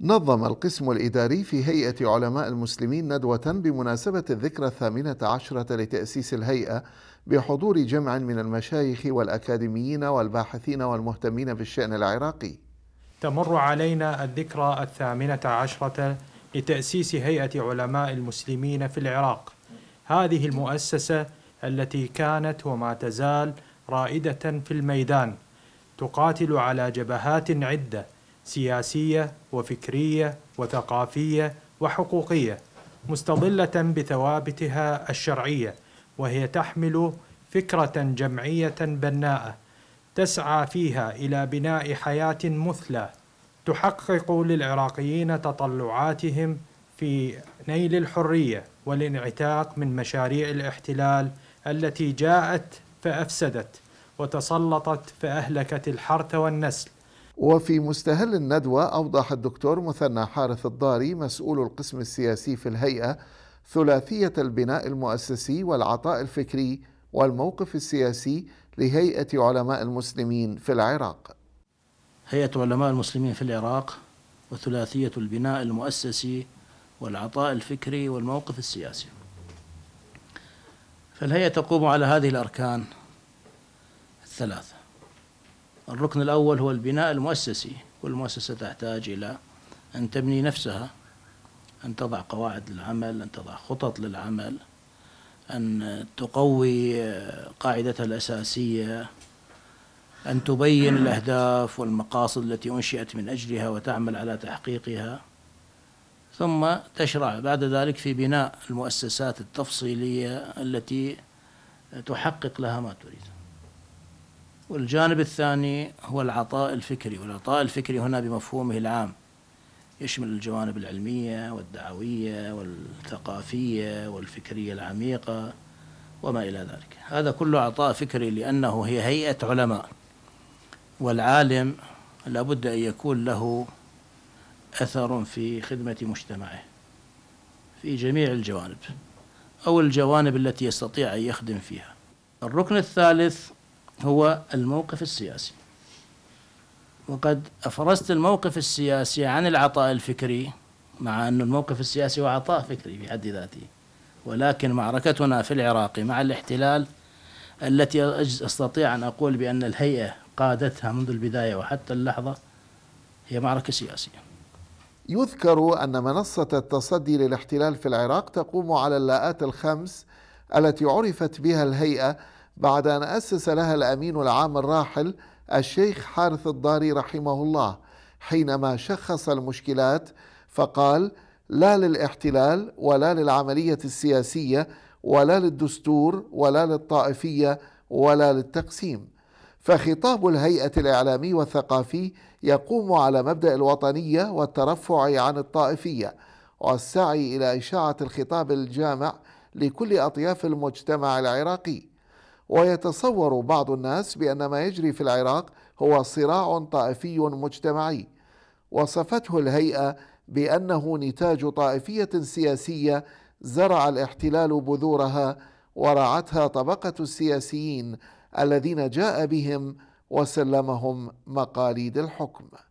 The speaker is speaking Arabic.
نظم القسم الإداري في هيئة علماء المسلمين ندوة بمناسبة الذكرى الثامنة عشرة لتأسيس الهيئة بحضور جمع من المشايخ والأكاديميين والباحثين والمهتمين بالشأن العراقي تمر علينا الذكرى الثامنة عشرة لتأسيس هيئة علماء المسلمين في العراق هذه المؤسسة التي كانت وما تزال رائدة في الميدان تقاتل على جبهات عدة سياسيه وفكريه وثقافيه وحقوقيه مستظله بثوابتها الشرعيه وهي تحمل فكره جمعيه بناءه تسعى فيها الى بناء حياه مثلى تحقق للعراقيين تطلعاتهم في نيل الحريه والانعتاق من مشاريع الاحتلال التي جاءت فافسدت وتسلطت فاهلكت الحرث والنسل وفي مستهل الندوة أوضح الدكتور مثنى حارث الضاري مسؤول القسم السياسي في الهيئة ثلاثية البناء المؤسسي والعطاء الفكري والموقف السياسي لهيئة علماء المسلمين في العراق. هيئة علماء المسلمين في العراق وثلاثية البناء المؤسسي والعطاء الفكري والموقف السياسي. فالهيئة تقوم على هذه الأركان الثلاثة. الركن الأول هو البناء المؤسسي كل مؤسسة تحتاج إلى أن تبني نفسها أن تضع قواعد للعمل أن تضع خطط للعمل أن تقوي قاعدتها الأساسية أن تبين الأهداف والمقاصد التي أنشئت من أجلها وتعمل على تحقيقها ثم تشرع بعد ذلك في بناء المؤسسات التفصيلية التي تحقق لها ما تريد والجانب الثاني هو العطاء الفكري والعطاء الفكري هنا بمفهومه العام يشمل الجوانب العلمية والدعوية والثقافية والفكرية العميقة وما إلى ذلك هذا كله عطاء فكري لأنه هي هيئة علماء والعالم لابد أن يكون له أثر في خدمة مجتمعه في جميع الجوانب أو الجوانب التي يستطيع أن يخدم فيها الركن الثالث هو الموقف السياسي وقد أفرزت الموقف السياسي عن العطاء الفكري مع أن الموقف السياسي هو عطاء فكري في حد ذاته ولكن معركتنا في العراق مع الاحتلال التي أستطيع أن أقول بأن الهيئة قادتها منذ البداية وحتى اللحظة هي معركة سياسية يذكر أن منصة التصدي للاحتلال في العراق تقوم على اللاءات الخمس التي عرفت بها الهيئة بعد أن أسس لها الأمين العام الراحل الشيخ حارث الضاري رحمه الله حينما شخص المشكلات فقال لا للاحتلال ولا للعملية السياسية ولا للدستور ولا للطائفية ولا للتقسيم فخطاب الهيئة الإعلامي والثقافي يقوم على مبدأ الوطنية والترفع عن الطائفية والسعي إلى إشاعة الخطاب الجامع لكل أطياف المجتمع العراقي ويتصور بعض الناس بأن ما يجري في العراق هو صراع طائفي مجتمعي وصفته الهيئة بأنه نتاج طائفية سياسية زرع الاحتلال بذورها ورعتها طبقة السياسيين الذين جاء بهم وسلمهم مقاليد الحكم